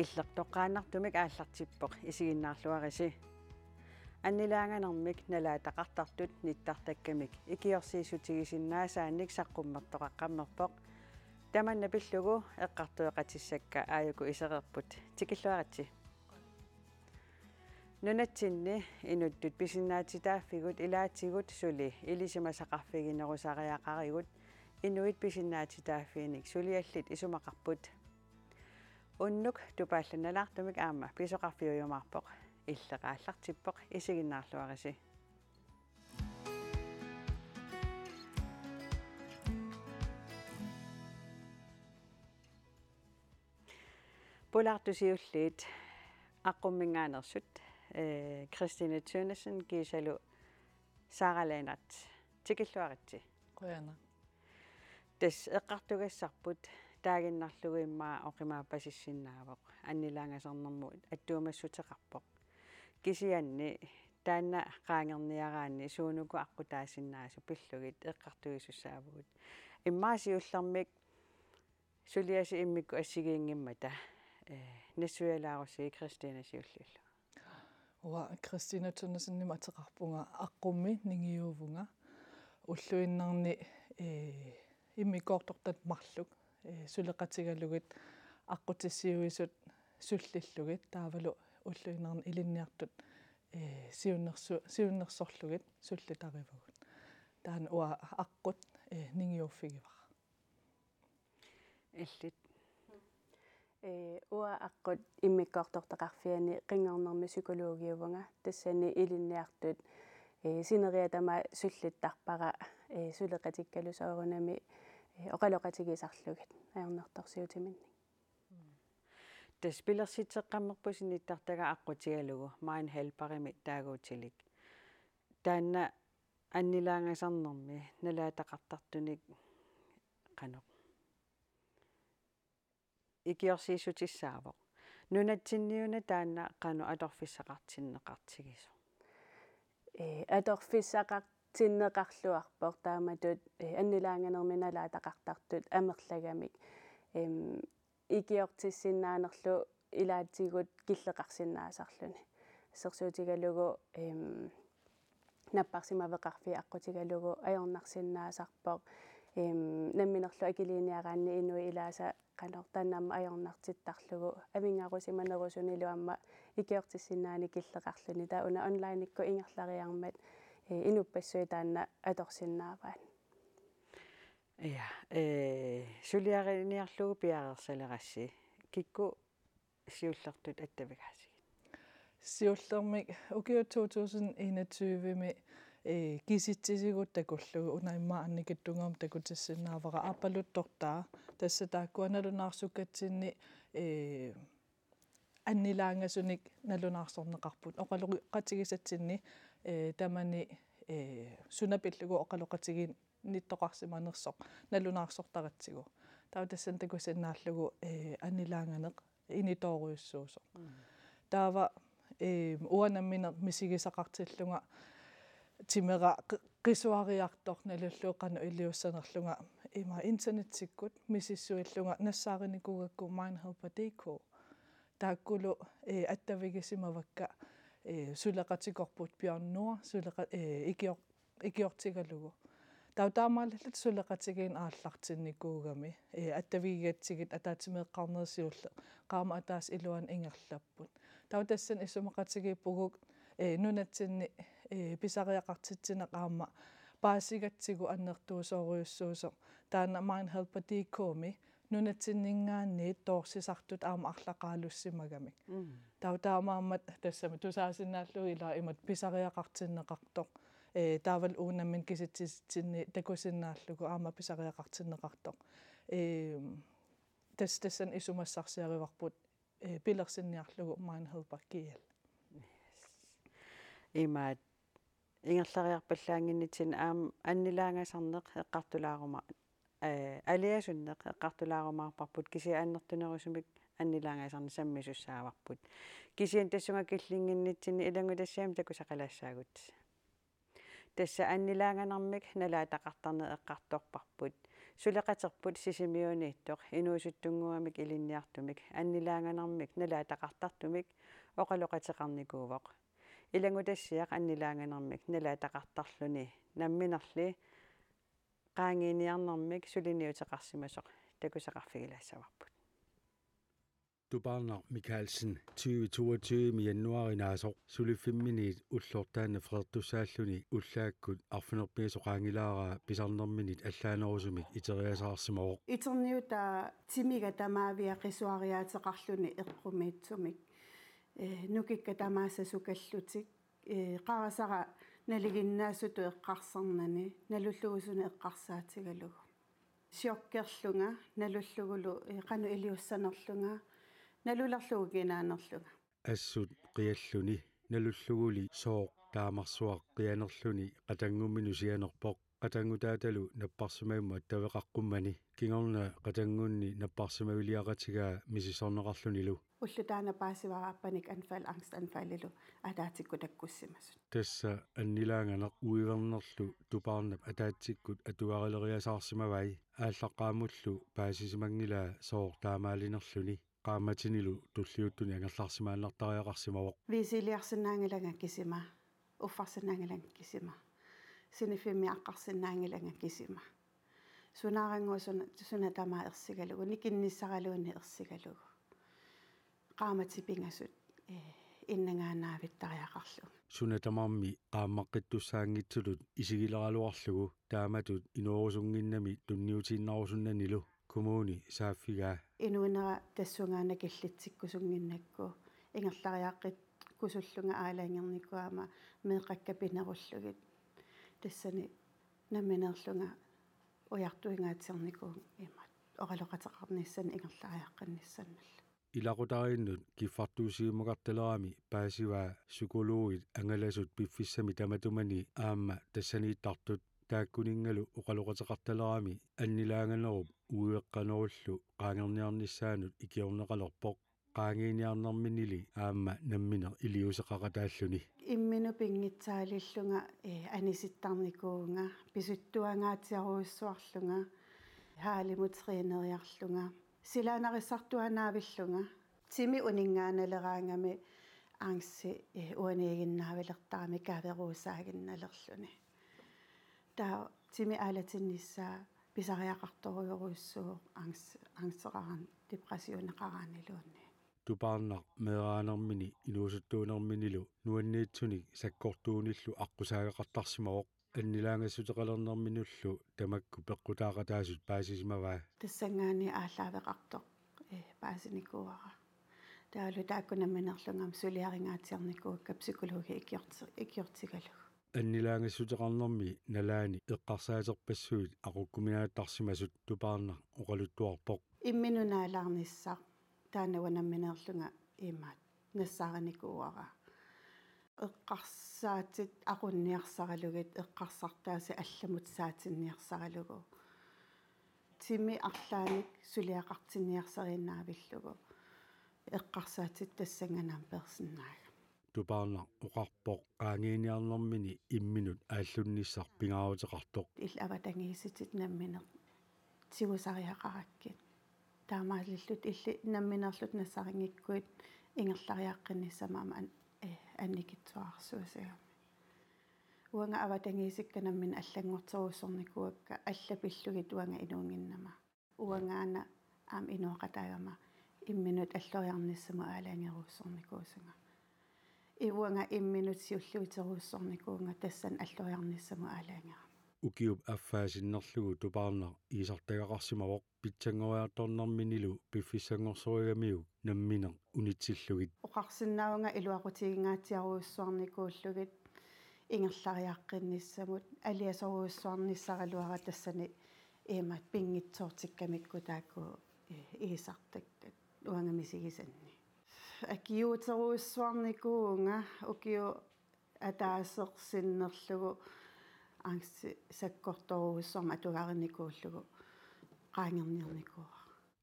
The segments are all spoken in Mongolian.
иллертоққааннартумик ааллартиппоқ исигиннаарлуариси аннилаанганэрмик налаатақартартут ниттартаккамик икиорсиисутигисиннаасаанник саққуммертоқаққаммерпоқ таманна пиллугу эққартуэқатиссакка ааюку исереерпут тикиллуаратси нунатсинни инуттут писиннаатитааффигут илаатигут сули илисимасақарфигинерусариақаригут инуит писиннаатитааффиник сулиаллит исумақарпут unnuk tupaallanalaartumik aama pisoqarfiujumaarpoq иллеқааллартиппеқ исигиннаарлуариси пулаартусиуллиит аққуммингааnerсут э Кристина Тюнесен кисалу сааралаинат тикиллуаритси қуяна тас эққартугассарпут таагиннарлуги иммаа оқимааппасиссиннаавоқ аннилаангасернэрму аттуумассутеқарпоқ кисианни таанна qaangerniyaraanni suunuku aqqutaassinnaasu pillugit eqqartugissussaavugut иммаасиуллэрмик сулиаси иммикку ассигиингиммата э нассуялаарусси кристианасиуллуллу уа кристина туннасинниматеқарпунга аққумми нингиувунга уллуиннерни э иммикоортортат марлук сулеқатигалугит аққутиссиуисут суллиллугит таавалу уллуинерн илинниартут э сиуннерсу сиуннерсорлугит сулли таривагут таан уа аққут э нингиуффигивар аллит э уа аққут иммиккоортортақарфиани қингернерми психологиувнга тассани илинниартут э синериатама суллиттарпара э сулеқатиккалусаурунами э оқалоқатигисарлугит аернэрторсиутиминни таспилерситеққаммерпусин иттартага аққутигалугу майн хелпарими таагуутилик таанна аннилаангасарнэрми налаатақартартуник қанеқ икиорсиисутиссаавоқ нунатсинниуна таанна қану аторфиссақартиннеқартигисо э аторфиссақарт тиннеқарлуарпоқ тааматут э, аннилаанганерминалаа тақартартут амерлагамик эм икиортиссиннаанерлу илаатигут киллеқарсиннаасарлуни сэрсуутигалугу эм наппарсимавеқарфи аққутигалугу аёрнарсиннаасарпоқ эм намминерлу акилиниараанни инуи илааса канор тааннаама аёрнартиттарлугу амингаарусиманерусунилуамма икиортиссиннаани киллеқарлуни таа уна онлайникку ингерлариармат инуппассуитаанна аторсиннааваан я э сулиариниарлугу э, э, пиаарерсалерасси кикку сиуллертут аттавигасиг сиуллермик укио 2021 ми э киситсисигут такуллугу унаимма анникаттунгаам такутсиннаавара апалуттортаа тасса тааккуаналунаарсуккатсинни э аннилаангасуник налунаарсорнеқарпут оқалоқатигисатсинни э тамани э сунапиллугу оқалоқатигин ниттоқарсиманерсоқ налунаарсортаратсигу тау тассан такусиннаарлугу э аннилаанганеқ инитооруйуссуусоқ таава э уанамминер мисигисақартиллунга тимера qisuariartor nalulluqanu illiussanerlunga има интернетсиккут миссиссуиллунга нассааринникугакку mindhelper deco тааккулу э, аттавигисимавакка э, сулеқатикорпут пиорнуа сулеқа э, икиор икиортигалугу таутаамааллат сулеқатигиин ааллартинникуугами аттавигиатсигит атаатимеэққарнерсиулле қаама атаас илуан ингерлаппут таутассан исумеқатигииппугук нунатсинни писариақартитсина қаама паасигатсигу аннертуусоориуссуусо таана майн хелпатиккоми нунатсиннингаанни торсисартут аама арлақаалуссимагамик таутаамааммат тассама тусаасинааллу ила имат писариақартиннеқарто э таавал уунаммин киситситсинни такусиннааллугу аама писариақартиннеқарто э тас тассан исумассарсиариварпут э пилерсинниарлугу маанхелпаркиал имаат ингерлариарпаллаангиннитсин аама аннилаангасарнеқ эққартулаарума Э, алиасунне qeqqartulaarumaarparput kisiaannertunerusumik аннилаангаасарни саммисуссааварпут кисиан тассунга киллингиннитсини илангутассаами таку сақалаассаагут тасса аннилаанганармик налаатақартарне эққарторпарпут сулеқатерпут сисимиунииттоқ инуусуттунгуамик илинниартумик аннилаанганармик налаатақартартумик оқалоқатеқарникуувоқ илангутассиақ аннилаанганармик налаатақартарлуни намминерли qaangiiniarnermik suliniuteqarsimasoq takusaqarfigilaassavaput Dubarnar Mikkelsen 2022 i januari naasoq sulifimminiit ullortaanna fertussaalluni ullaakkut arfinerpiisoqaangilaara pisarnerminit allaanerusumik iteriasaarsimaroq Iterniuta timiga tamaaviaqisuariaateqarluni eqqumiitsumik eh, nukikka tamaassa sukallutik qaarasara eh, налигиннаасуту эққарсарнани налуллугусуна эққарсаатигалуг сиоккерлунга налуллугулу иқану илиуссанерлунга налуларлугу кинаанерлунга ассут қиаллуни налуллугули сооқ таамарсуақ қианерлуни қатангуммину сианерпоқ qatangutaatalu napparsumaimma taveqaqqumani kingorna qatangguunni napparsumailiaqatigaa misisorneqarlunilu уллутаана паасиварааппаник анфал ангст анфалилу атаатикку таккуссимасут тасса аннилаангана уивернерлу тупаарнап атаатиккут атуарилериасаарсимавай ааллаққаамуллу паасисимангилаа соортаамаалинерлүни qaamatinilу туллиуттуни ангаллаарсимааннартариақарсимавоқ висилиарсинаангалага кисима уффарсинаангалага кисима синифими аққарсинаангалага кисима сунаарангуусуна сунатамаа ерсигалугу никинниссаралуунни ерсигалугу qaamatsipingasut иннагаанаавиттариақарлу сунатамарми qaammaqqittussaangitsulut isigileралуарлугу тааматут инуорусунгиннами тунниутииннарусуннанилу кумууни сааффигаа инуинера тассунгаана киллитсиккусунгиннакку ингерлариаққит кусуллунга аалаангерникуама меэқаккапинеруллугит тассани намминерлунга уяртуингаатсерникуун имат оралоқатеқарниссани ингерлариаққанниссанналлу иларутарииннут киффартуусиуммагарталерами паасиваа сукулуугит ангаласут пиффиссами таматумани аама тассанииттартут тааккунингалу оқалоқатеқарталерами аннилаанганеру уиэққанеруллу қаангерниарниссаанут икиорнеқалерпоқ qaangiiniarnerminili aamma namminer iliuseqaqataalлуни иммину пингитсаалиллунга э аниситтарникуунга писуттуангаатиаруиссуарлунга хаалимутриинериарлунга силаанариссартуанаавиллунга тими унингаанелераангами аангси уанигиннаавилертарами кааверуусаагинналерлүни таа тими аалатинниссаа писариақарторуйоруйссуу аангс аангсераран депрессионеқараанилуунни тупаарнар мераанермини илуусуттуунерминилу нуанниитсуник саккортууниллу аққусаагеқартарсимавоқ анниlaanгассутеқалернэрминуллу тамакку пеққутаақатаасут паасисимаваа тассангаани аалаавеқартоқ э паасиникуара таалу тааккунамминерлунгам сулиарингаатиарникуакка психологи иккиорти иккиортигалу анниlaanгассутеқарнэрми налаани эққарсаасерпассуит ақуккуминааттарсимасут тупаарнар оқалуттуарпоқ имминунаалаарниссаа таанаванамминерлунга имаат нассаариникуара эққарсаатит ақунниарсаралугит эққарсартааси алламутсаатинниарсаралугу тими арлааник сулиақартинниарсариннаавиллугу эққарсаатит тассанганаам персиннаага тупаарна оқарпоқ қаангиниарнэрмини имминут ааллунниссар пингаарутеқартоқ ил аватангииситит намминеқ сигусариақараккит таамааллиллут илли намминерлут нассарингиккуит ингерлариаққинниссамаама анникитсуарсуусагам уанга аватангиисикканаммин аллангортеруссорникуакка алла пиллугит уанга инуунгиннама уангаана аам инуоқатаагама имминут аллориарниссама аалаангеруссорникуусунга иуанга имминут сиуллуитеруссорникуунга тассан аллориарниссама аалаангера ukiup affaasinnerlugu tupaarna iisartagaqarsimavoq pitsangoiartornerminilu piffissangorsoriamiu nammine unitsillugit oqarsinnauanga iluaqutiginngaatiaruussuarnikuullugit ингерлариаққиннissamут алиасоруусsuarnissaraluара тассани имат пингитсоортиккамикку таакку иисартаккат уангамисигисанни акиутеруусsuarnikuунга укиу атаасеқсиннерлугу ангси саккорторуиссарма атугаарникууллугу qaangernirnikuar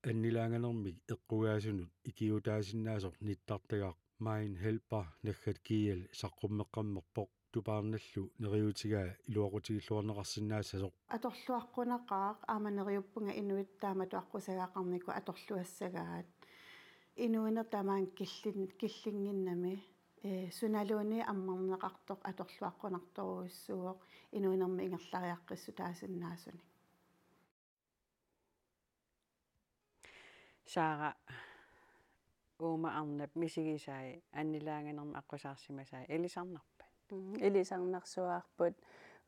аннилаанганермик иккугаасунут икиутаасиннаасор ниттартагаар майн хелпа наггат киел саққуммеққаммерпоқ тупаарналлу нериутигаа илуақутигиллуарнеқарсинаасасо аторлуаққунақаа ааманериуппунга инуиттаама туаққусагаақарнику аторлуассагаат инуинертамаан киллин киллингиннами э суналууни аммарнеқартоқ аторлуаққунарторуиссууоқ инуинерми ингерлариаққиссу таасиннаасуни саара уума арнап мисигисаи аннилаагинерми аққусаарсимасаи элисарнарпат элисарнарсуаарпут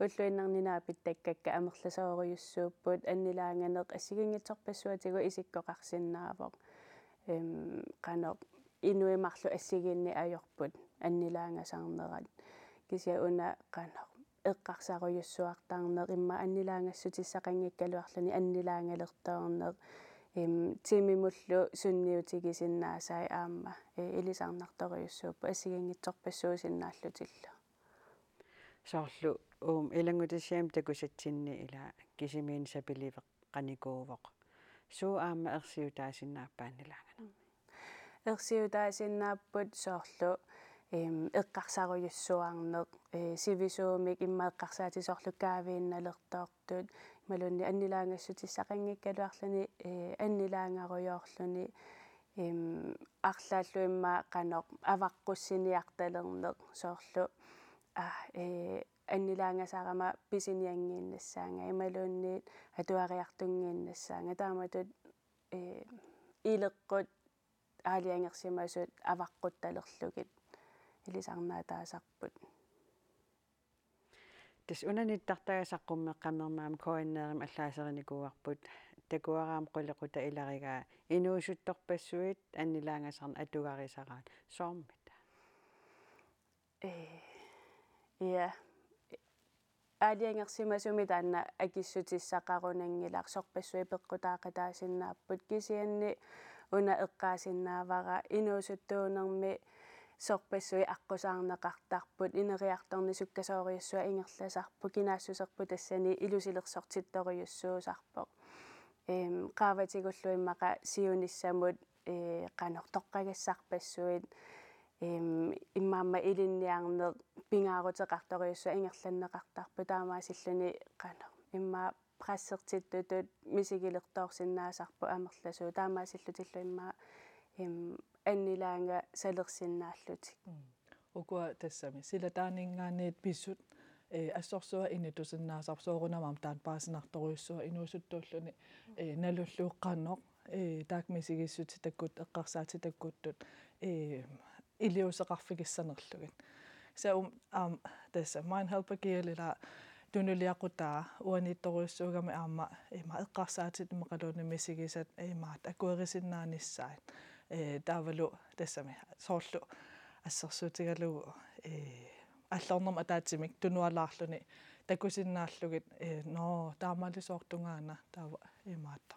уллуиннарнинаапит таккакка амерласаориуссууппут аннилаагинеқ ассигингитсорпассуатигу исиккоқарсиннаавоқ эм канеқ инуимарлу ассигиинни аёрпут аннилаангасаарнерат кися уна канар эққарсааруйуссуартаарнер имма аннилаангассутиссақангиккалуарлуни аннилаангалертаарнер эм тимимуллу сунниутигисиннаасай аама э, элисаарнарторуйуссууппа ассигингитсорпассуусиннааллутилла соорлу уум илангутисиам такусатсинни ила кисимиин сапиливеқ каникуувоқ суу аама ерсиутаасиннааппаанилаагана ерсиутаасиннааппут соорлу эм эққарсааруйуссуаарнеқ э сивисуумик иммаэққарсаатисоорлуккаавиинналертоортут малунни аннилаангассутиссақангиккалуарлуни э аннилаангаруйоорлуни эм арлааллуимма канеқ аваққуссиниарталернеқ соорлу а э аннилаангасаарама писиниангииннассаанга ималуунниит атуариартунгииннассаанга тааматут э илеққут аалиангерсимасуут аваққутталерлугит илисарнаатаасарпут тас унаниттартагасаққумме қамермаам коиннеерим аллаасеринникууарпут такуараам қулеқута иларигаа инуусутторпассуит аннилаангасарна атугарисараат соормита э я аалиангерсимасуми таанна акиссутиссақарунангилар сорпассуи пеққутаақатаасиннааппут кисианни уна эққаасиннаавара инуусуттуунэрми сорпассуи аққусаарнеқартарпут инериарторни суккасоориуссуа ингерласарпу кинаассусерпу тассани илусилерсортитториуссуусарпоқ эм қааватигуллуиммақа сиуниссамут э қанор тоққагассарпассуит эм иммаама илинниарнеқ пингаарутеқарториуссуа ингерланнеқартарпу таамаасиллуни қанор иммаа qasssertittu misigilertoorsinnaasarpu amerlasuu taamaasillutilluimmaa im annilaanga salersinnaallutik ukua tassami sila taaningaanniit pissut э ассорсуа иннутусиннаасарсоорунамам таан паасинарторуйссуа инуусуттууллуни э налуллууққарнеқ э таакмисигиссути таккут эққарсаати таккуттут э илиусеқарфигиссанерлугит саум ам тасса майн хелпер гиелила tunuliaqqutaa uanittoruissuugami aama ima eqqarsaatit meqaluunimmisigisat imaat akuerisinnaanissait ee taavalu tassami soorlu ассерсуутигалугу э аллорнерм атаатимик тунуалаарлуни такусиннааллугит э ноо таамалисоортунгаана таава имаатто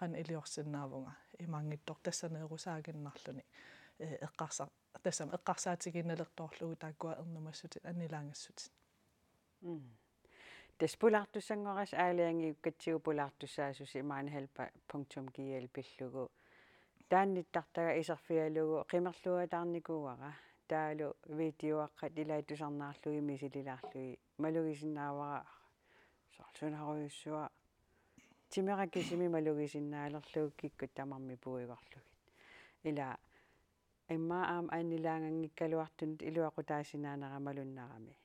кан илиорсиннаавунга имангиттор тассанеерусаагиннарлуни э эққарса тассам эққарсаатигиннелертоорлугу тааккуа ернумассутит анилаангассутит м таспулаартуссангорас аалиангиуккатсигупулаартуссаасус имаанhelpa.gl пиллугу таанниттартага исерфиалугу қимерлуатаарникууара таалу видеоаққат илаатусарнаарлуги мисилилаарлуги малугисинаавара сорсунаруйуссуа тимеракисими малугисинаалерлуг киккут тамарми пуигорлугит ила имма аам анилаангангиккалуартунт илуақутаасинаанерамалуннарами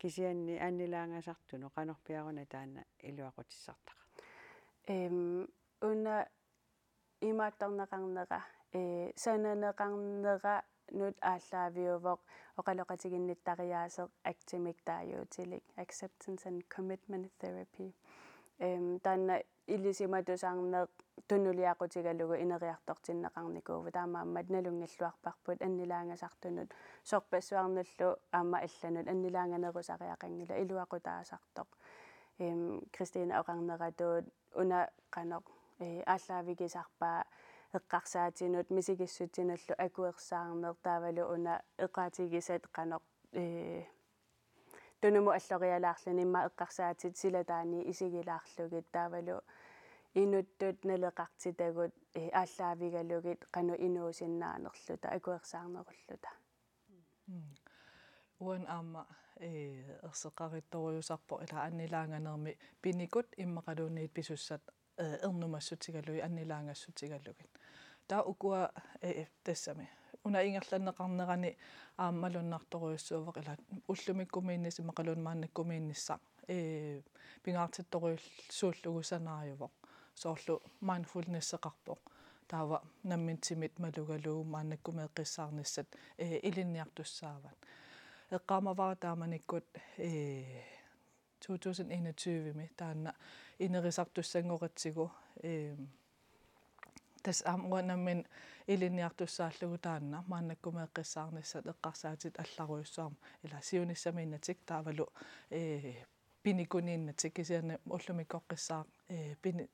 кисианни ааннилаангасартуну канорпиаруна таана илуакутиссартаqa эм уна имааттарнеқарнера э сананеқарнера нут ааллаавиувоқ оқалоқатигинниттариаасеқ actimic тааюутилик acceptance and commitment therapy эм таана илисиматусаарнеқ туннулиакутигалугу инериартортиннеқарникууву таама амматналунгиллуарпарпут аннилаангасартунут сорпассуарнуллу аама алланут аннилаанганерусариақангила илуақутаасартоқ эм кристина оқарнератуут уна қанеқ э ааллаавигисарпаа эққарсаатинут мисигиссутиналлу акуерсаарнер таавалу уна эқаатигисат қанеқ э тунуму аллориалаарлунимма эққарсаатит силатаани исигилаарлугит таавалу инуттут налеқартитагут ааллаавигалугит э, қану инуусиннаанерлута акуерсаарнеруллута уан аама э ерсеқариторюсарпо ила аннилаанганерми пиникут иммақалуунниит писуссат ернумассутигалуи э, аннилаангассутигалугит таа укуа э, э тассами уна ингерланнеқарнерани ааммалуннарторюссуувақ ила уллумиккумиинниси мақалуун мааннаккумиинниссаа э пингаартитторюссууллугусанааривоқ соорлу mindfulness-эқарпо таава намминтимит малугалуу мааннаккумеэққиссаарниссат э илинниартуссаават эққамавара тааманиккут э 2021 э, ми таанна инерисартуссангоқатсигу э тас амуанаммин илинниартуссааллугу таанна мааннаккумеэққиссаарниссат эққарсаатит алларуйуссаарма ила сиуниссамииннатик таавалу э пиникуниннатик кисианна уллумикоққиссаа э пини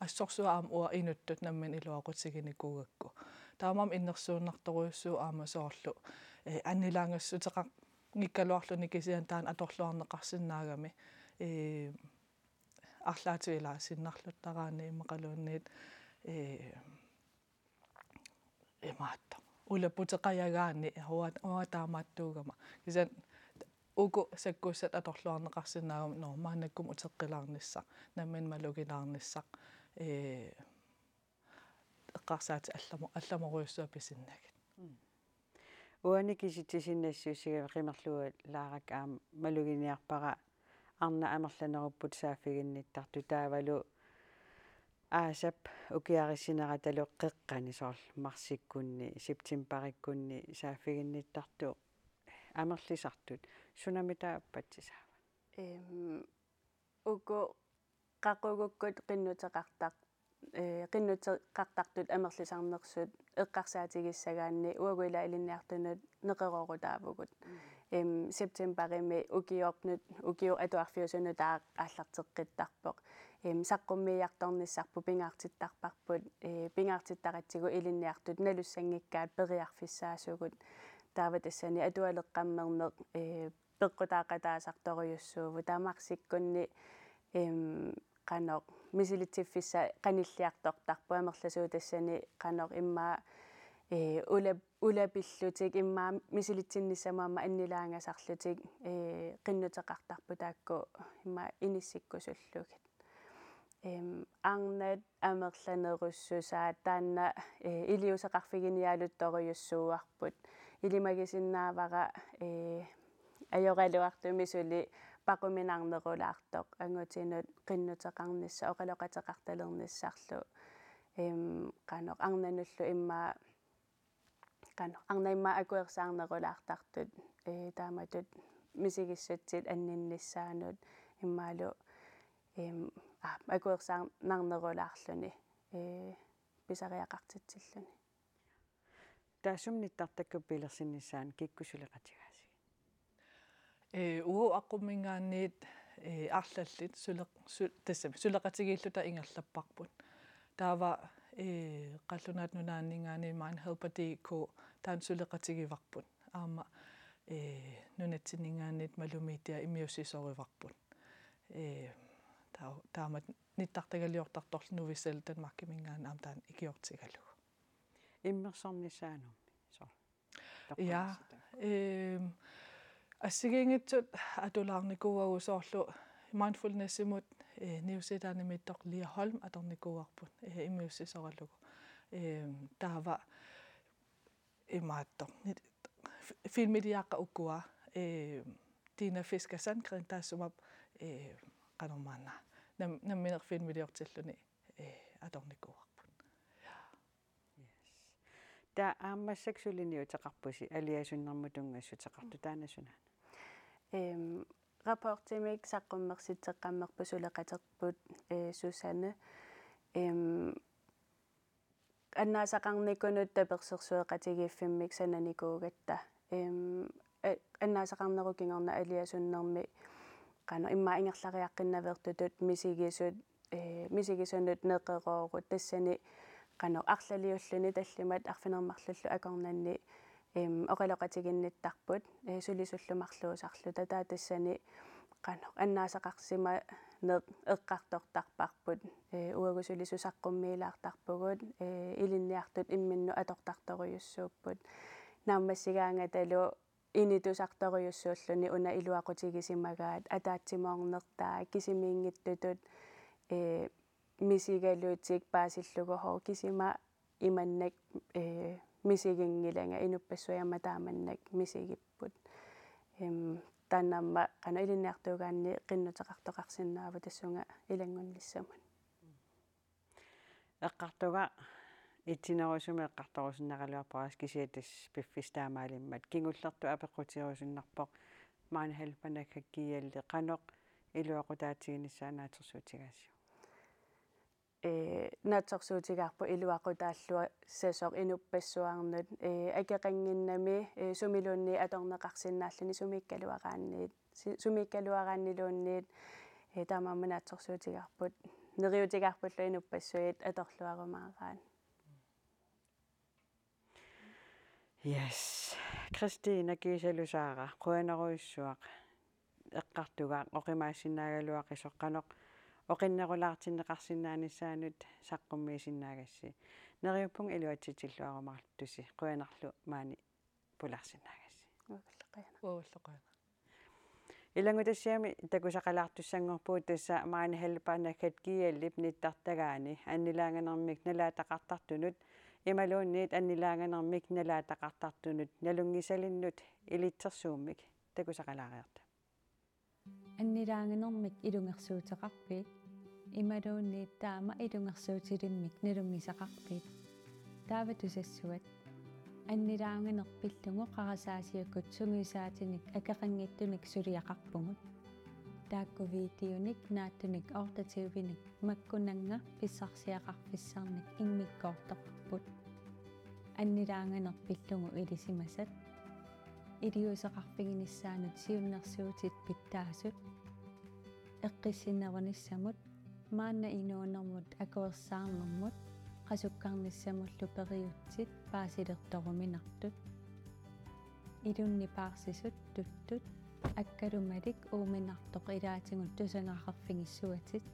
ассорсуаам уа инуттут намман илуақутсигиникуугакку таамам иннерсууннарторуйуссуу аама соорлу э аннилаангассутеқар гиккалуарлуни кисиан таан аторлуарнеқарсиннаагами э арлаатуила синнарлуттараани иммақалуунниит э эмаатта улапутеқаягаани хоат оатаамааттуугама кисан уку саккуссат аторлуарнеқарсинаагам нормаанаккум утеққилаарниссақ наммин малугилаарниссақ э эгкъарсаати алламу алламоруйуссуапписиннагит уаникиситисиннассуусигами қимерлуа лаарак аама малугиниарпара арна амерланеруппут сааффигинниттар тутаавалу аасап укиарисинераталу қеққани соорл марсиккунни септимбариккунни сааффигинниттарту амерлисартут сунамитааппатсисаава эм уко qaqugukkud qinnuteqartaq э qinnuteqartartut amerlisarnersuut eqqarsaatigissagaanni uaguila ilinniartunut neqeroorutaavugut эм септембарими укиорнут укио атуарфиусунут аа ааллартеққиттарпоқ эм саққуммиярторниссарпу пингаартиттарпарпут э пингаартиттаратсигу илинниартут налуссангиккаат периарфиссаасугут таават ассани атуалеққаммернеқ э пеққутаақатаасарторуйуссууву таамарсиккунни эм qanoq misilitiffissa qanilliartortarpu amerlasuu tassani qanoq immaa э ула улапиллутик иммаа мисилитсиннисамаама аннилагасарлутик э qinnuteqartarpu таакку иммаа иниссиккусуллугит эм арнат амерланеруссусаа таанна э илиусеқарфигиниаалутторюссууарпут илимагисиннаавара э аёралуартумисули пакуминарнерулаартоқ ангутинут қиннутеқарнissaа оқалоқатеқарталернissaарлу эм канақ арнануллу имма канақ арнаимма акуерсаарнерулаартартут э тааматут мисигиссутсит анниннissaанут иммаалу эм а акуерсаарнарнерулаарлуни э писариақартитсиллуни таасумниттартакку пилерсиннissaан киккусулеқатига Э, уу аққуммингаанниит э, арлаллит суле тассам сулеқатигииллута ингерлаппарпут таава э қаллунаат нунааннингаани майн хелпати ко таан сулеқатигиварпут аама э нунатсиннингаанниит малумиитиа имиусисориварпут э таа таамат ниттартагалиортарторлу нувисал танмаркимингаан аам таан икиортигалу иммерсорнисаанумми сор я э ассигингитсут атулаарникууагусоорлу mindfulnessimut niusitanimittор lia holm аторникууарпут иммиуссисоралугу э таава имааттор филмидиааққа уккуа э тина фиска санкрин таассумап э канормаана нам намминер филмидиортиллуни э аторникууарпут yes та ааммассаксулиниутеқарпуси алиасуннэрмутунгассутеқарту таанасуна эм рапортимик саққуммерситеққаммерпу сулеқатерпут э сусане эм аннаасақарникунут таперсерсуэқатигиффиммик сананикуугатта эм э, аннаасақарнерукингорна алиасуннэрми қано имма ингерлариаққиннавертутут мисигисут э мисигисунут неқэроору тассани қано арлалиуллуни таллимат арфинермарлуллу акорнанни эм оқалоқатигиннаттарпут сулисуллумарлуусарлу татаатассани qanu annaasaqarsima neq eqqartortarparput uagussulisusaqqummiilaartarpugut ilinniartut imminnu atortartoruyussuupput naammassigaangatalu initusartoruyussuulluni una iluaqutigisimagaat ataatsimoornertaa kisimiingittutut e misigaluutsik paasillugohor kisima imannak e мисигингиланга инуппассуяма тааманнак мисигиппут эм таанамма кана илинниартуугаанни qinнутеқартоқарсинаава тассунга илангунлиссаман эққартуга итсинерусуми эққарторусиннақалуарпарас кисиатас пиффистаамаалиммат кингулларту апеққутиерусиннарпоқ маанхалпанаккиалли қаноқ илуақутаатигиниссаанаатэрсуутигаасиу наатсарsuutigaarpu iluaqutaallua sasoq inupassuaarnut akeqanginnami sumiluunni atorneqarsinnaallani sumiikkaluaqaanniit sumiikkaluaqaanniluunniit taamaamma naatsorsuutigaarput neriutigaarpullu inupassuit atorluarumaaraan Yes. Kristiina kiisalusaara quanaruissuaq eqqartugaaq oqimaassinnaagaluaq isoqqanoq оқиннерулаартиннеқарсинаанissaanut саққуммиисиннаагасси нериуппунг илуатситиллуарумарлут туси қуянарлу маани пуларсинаагасси уаваллеқаяна уаваллеқаяна илангутассиами такусақалаартуссангорпуут тасса маани хелпаанаккат киаллип ниттартагаани аннилаанганермик налаатақартартунут ималуунниит аннилаанганермик налаатақартартунут налунгисалиннут илитсерсууммик такусақалаариарта аннилаагнэрмик илунгерсуутеқарпиит ималуунниит таама илунгерсуутилиммик налуммисақарпиит таава тусассуат аннилаагнерпиллугу қарасаасиаккут сунгисаатиник акеқангиттуник сулиақарпугут тааккувиитиуник нааттуник ортатиувиник маккунанга писсарсиақарфиссарник ингмиккоортарпут аннилаагнерпиллугу илисимасат илиусеқарпигиниссаанат сиуннэрсуутит питтаасут эққиссиннаванissamут маанна инуунэрмут акуерсаарнэрмут қасуккарниссамуллу периутсит паасилерторуминартут илунни паарсисут туттут аккалумалик ууминартоқ илаатингут тусангаақарфигиссуатит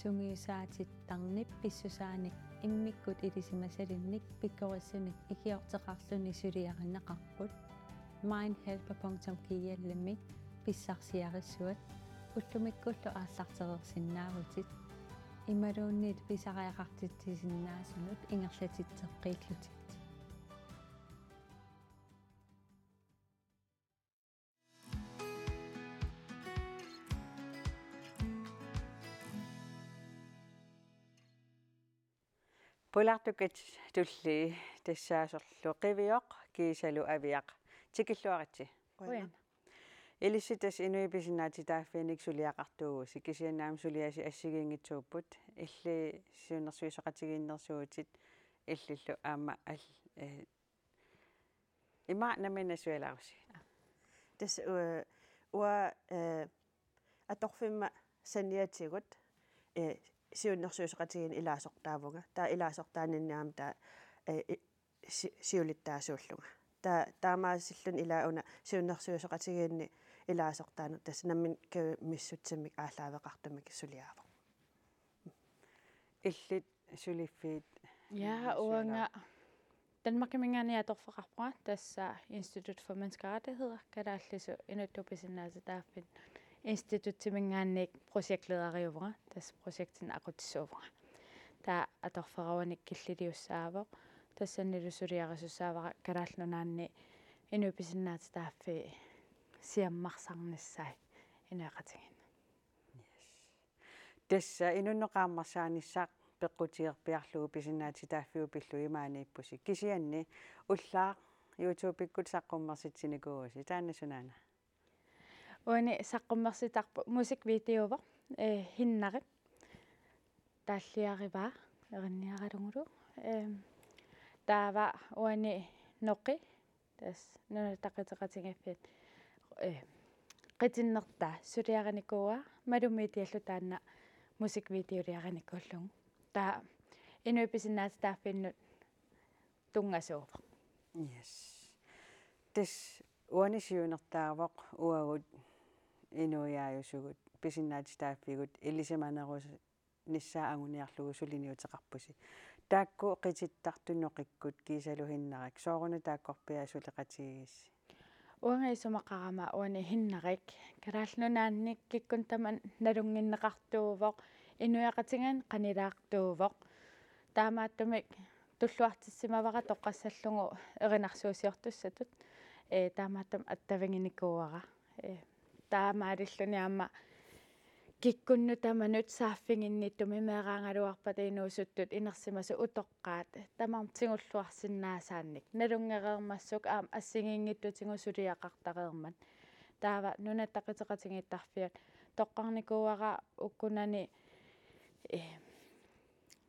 сунгиусаатит тарнип писсусааник иммиккут илисимасалинник пиккориссуник икиортеқарлуни сулиаринеқарпут mindhelper.kiiallami писсарсиарissуат уллумиккуллу ааллартерерсиннаавутит ималуунниит писариақартитсисиннаасунут ингерлатитсеққииллутит пулаартукат тулли тассаасерлу қивиоқ киисалу авиақ тикиллуарити уяна элиситас инуиписинаати тааффиник сулиақартуугу сикисианаам сулиаси ассигингитсууппут илли сиунерсуисоқатигииннерсуутит иллиллу аама ал э, има наминасуалааруси тас э, уа уа аторфимма саниатигут э сиуннерсуисоқатигиин э, илаасортаавунга таа илаасортааниннаам таа сиулиттаасууллуга та таамаасиллун илааuna сууннэрсуусоқатигиинни илаасортаану тас наммин ка миссутсимик аалаавеқартумик сулиаава иллит сулиффиит яа уанга Danmarkamingaaniatorfaqarpua tassa Institut for Menneskerettigheder kalaallisu inuttupisinnaasataarpin instituttimingaanniik projektlederiuvera tass projektin aqutissuuvera taa atorfarawanik killiliussaavoq тассаннилуссулиарисусаавара калааллунаанни инуиписиннаат тааффи сиаммарсарнссаи инеэқатигин yes тасса инуннеқааммарсааниссаа пеққутиерпиарлугу писиннаати тааффиу пиллу имаанииппуси кисианни уллаа YouTube-иккут саққуммерситсинигууси тааннасунаана уани саққуммерситарпу мусик видеовор э хиннари таллиариваа эринниаралунгулу э таава уани ноқи тас нунатақатеқатингиффит э qitinnartaa suliaranikuwa malumiitiallu taanna music video liaranikullun taa inuipisinnaat taaffinnut tungasuupa yes tis uanisiunertaarvoq uagut inuiaayusugut pisinnaat taaffigut illisemanerus nissaa anguniarlugu suliniuteqarpusi таакку қититтартуно қиккут кисалухиннарак сооруна тааккорпиа сулеқатигисси уанга исумақарама уани хиннарик караалнунаанник киккун таман налунгиннеқартуувоқ инуяқатигаан қанилаартуувоқ таамааттумик туллуартиссимавара тоққассаллугу эринарсуусиортуссатут э таамааттам аттавангиникууара э таамаалиллуни аама киккунну таманут сааффигинниттуми меэраангалуарпата инуусуттут инерсимасу утоққаат тамартингуллуарсиннаасаанник налунгереермассук аам ассигингиттутингусулиақартареермат таава нунаттақитеқатингиттарфиат тоққарникууара уккунани э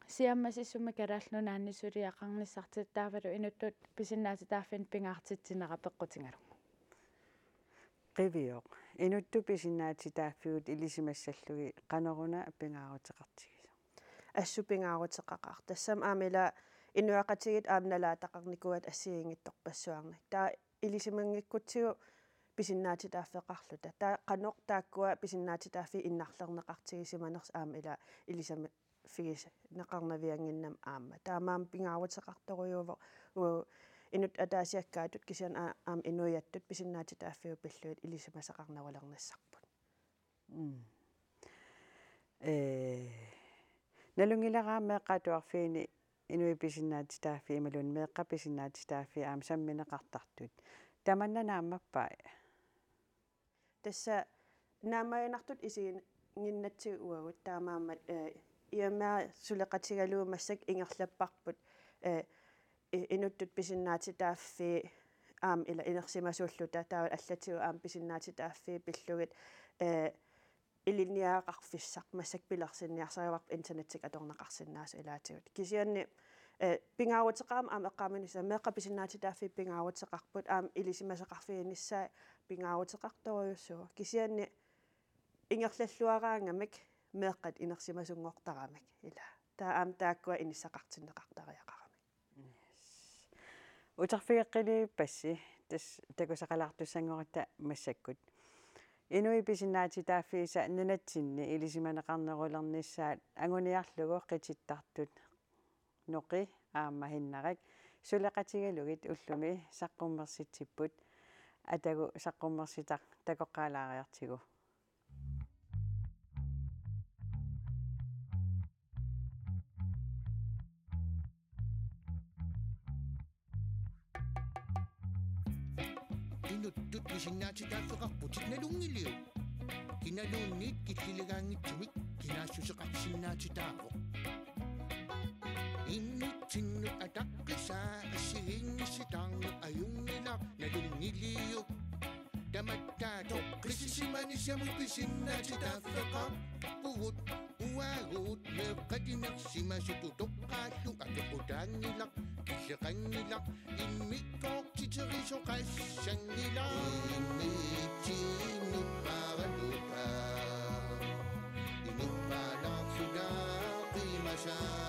сиаммасиссума калаалну нааннисулиақарнissartit таавалу инуттут писиннааситааффин пингаартитсинера пеққутингалу қивиоқ инутту писинаатитааффигут илисимассаллуги канеруна аппингаарутеқартигисо ассупингаарутеқақар тассам аамила инуақатигит аамналаатақарникуат ассиингиттарпассуарнак таа илисимангиккутсигу писиннаатитааффеқарлута таа канеқ тааккуа писиннаатитааффи иннарлернеқартигисиманерс аамила илисами фигис неқарнавиангиннам аама таамаам пингаарутеқарторуйува уу инут атаасиаккаатут кисиан аам инуяттут писиннаати тааффиу пиллуит илисимасақарнавалернссарпут э налунгилараа меэққатуарфиини инуи писиннаати тааффи ималун меэққа писиннаати тааффи аам самминеқартартут таманна нааммаппаа тасса наамаянартут исигин гиннатсиг уагут таамааммат э иамаа сулеқатигалуу массак ингерлаппарпут э inuttut pisinnaati taaffii aam ila inersimasuulluta taa allatiu aam pisinnaati э, taaffii pillugit илинниаақарфиссақ массак пиларсинниарсариварп интернетсик аторнеқарсинаасу илаатигут кисианни э, пингааватеқаам аам эққаамани самеэққа писинаатитааффи пингааватеқарпут аам илисимасеқарфииниссаа пингааватеқартаруйуссуа кисианни ингерллуараангамик меэққат инерсимасунгортарамик ила таа аам тааккуа иниссақартиннеқартариақ утарфигеккилииппасси тас такусақалаартуссангорита массаккут инуи писинаати тааффииса нанатсинни илисиманеқарнерулернissaат агуниарлугу қититтартут ноқи аама хиннарак сулеқатигалугит уллуми саққуммерситсиппут атагу саққуммерситар такоққалаариартигу Tinutut kisinasitasoka putinalungiliu. Kinalunit kisiligangitimik i n a s u s o k a s i n a s i t a o i n i t i n u t atakisa s i i n i s i t a n g ayungila nalungiliu. Tamattato krisisimanisiamukisinastasoka p u Kuwarut merkadinak simasututokkaalu atuqutaannilaq killeqannilaq immiqqooq titiriso qassannilaq immitsiinnut qaavaluta inuqqaanaqsugaa qimasaa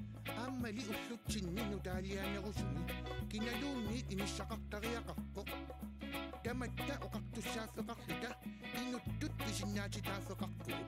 hammali ullutsinni nutaaliaanerusumi kinaluunni inissaqartariaqarpoq tamatta oqartussaaffeqarluta innuttut pisinnaatitaaffeqarkugup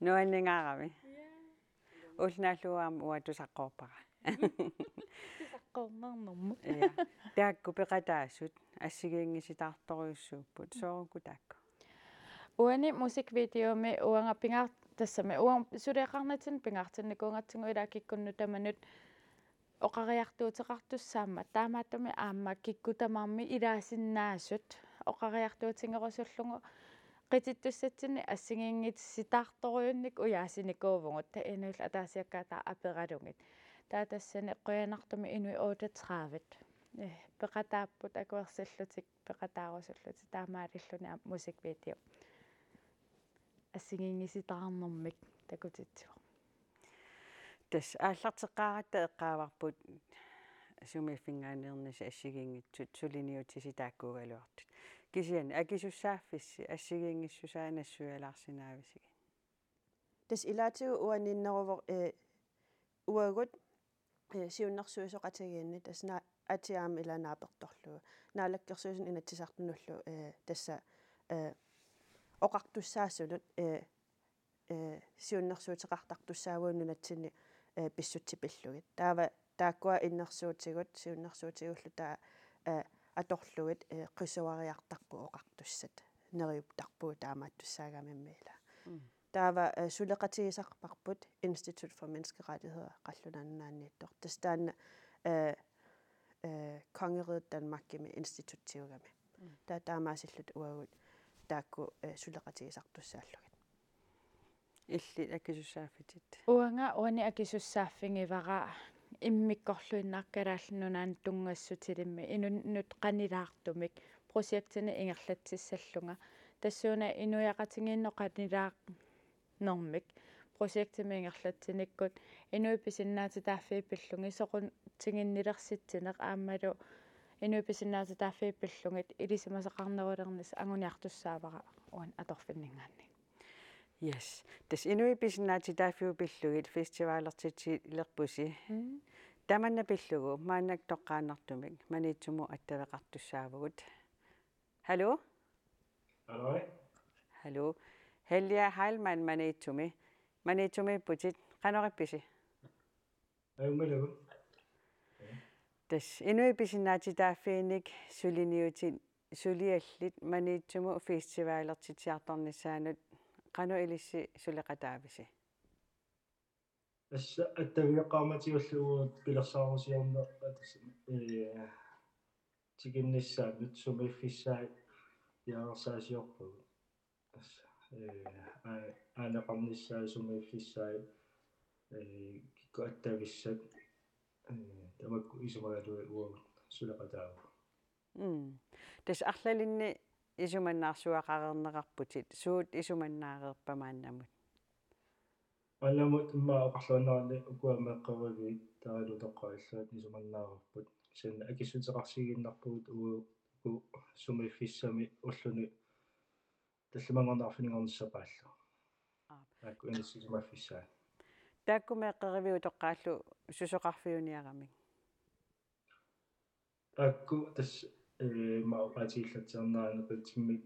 нуаннингаарами улнааллуаам уатусаққорпара саққорнарнэрму я э, таакку пеқатаассут ассигиингиситаарторюссууппут соорукку таакку уани мусиквидеоми уангаппингаарт тассами уан сулеэқарнатин пингаартинникуунгатсингуилаа киккунну таманут оқариартуутеқартуссаама таамааттами аама киккутамарми илаасиннаассут оқариартуутингерусуллугу qitittussatsinni ассигингитситаарторуйунник уяасиникуувгутта инуул атаасиаккаатаа апералугит таатассани қуянартуми инуи 38 э пеқатааппут акуерсаллутик пеқатаарусуллути таамаалиллуни мусик видео ассигингиситаарнэрмик такутитсуа тас ааллартеққарата эққаварпут сумиффингаанернис ассигингитсут сулиниутиситааккуугалуартит кисиан акисуссааффисси ассигингиссусаанассуялаарсинаависигин тас илаатигу уаниннеруво э уагут э сиуннэрсуисоқатигиинни тасна атиаами иланааперторлу наалаккерсуусин инатсисартуннуллу э тасса э оқартуссаасулут э э сиуннэрсуутеқартартуссаавууннунатсини э писсутсипиллугит таава тааккуа иннэрсуутигут сиуннэрсуутигуллу таа э аторлугит қисуариартарпу э, оқартуссат нериуптарпу таамааттуссаагамиммила таава э, сулеқатигисарпарпут институт for menneskerettigheder қаллунаннаанниттор тастаанна э э конгериget Danmarkгими институттиугами таа таамаасиллут уагут таакку э, сулеқатигисартуссааллугит илли акисуссааффитит уанга уани акисуссааффингивара иммиккорлуиннааккалааллунунаан тунгассутилимми инуннут канилаартумик прожектина ингерлатсиссаллунга тассууна инуяқатингиинно канилаа нормик прожектима ингерлатсиниккут инуипписиннаати тааффииппиллунги соқун тигиннилерситсинеқ аамалу инуипписиннаати тааффииппиллунгит илисимасеқарнерулернис агуниартуссаавара уан аторфиннингаанни Yes. Тэс инуи писинаати таафиупиллугит фестивалертити илерпуси. Таманна пиллугу мааннак тоққаанартумик манитсуму аттавеқартуссаавгут. Hallo? Hallo. Hallo. Helja Heilmann manitсуми. Manitсуми путит канорипписи. Аюмгалугу. Тэс инуи писинаати таафиник сулиниутин сулиаллит манитсуму фестивалертитиартарнissaанут qanu ilissi suliqataavisi assa attaviaqaamatiulluguut pilersaarusiarna ee tiginnissaa nutsumifissaa яарсаасиорпу асса э аанеқарниссаасумиффиссаа э киккуаттависсат э тамакку исумагалуи уа сулеқатааву м тас арлалинни исуманнаарсуақарернеқарпутит суут исуманнаарерпамааннамут аннамут имма оқарлуаннерани укуамеққавиги таалу тоққаиллаат исуманнаарерпут сен акиссутеқарсигиннарпугут уу уку суми фиссами уллуни таллимангорнаарфинингорнссапаалла аакку инсисума фиссаа тааккумеққаривиу тоққааллу сусоқарфиуниарамик таакку тас маупатииллатсернаа нукутсиммик